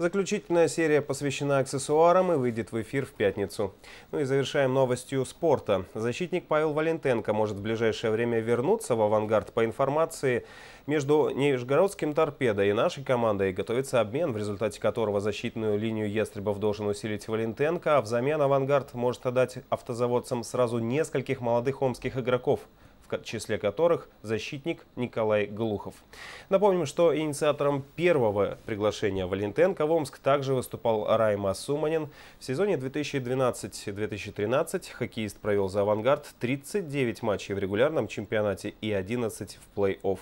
Заключительная серия посвящена аксессуарам и выйдет в эфир в пятницу. Ну и завершаем новостью спорта. Защитник Павел Валентенко может в ближайшее время вернуться в авангард по информации. Между Нижегородским торпедо и нашей командой готовится обмен, в результате которого защитную линию Естребов должен усилить Валентенко, а взамен авангард может отдать автозаводцам сразу нескольких молодых омских игроков в числе которых защитник Николай Глухов. Напомним, что инициатором первого приглашения Валентенко в Омск также выступал Райма Суманин. В сезоне 2012-2013 хоккеист провел за «Авангард» 39 матчей в регулярном чемпионате и 11 в плей-офф.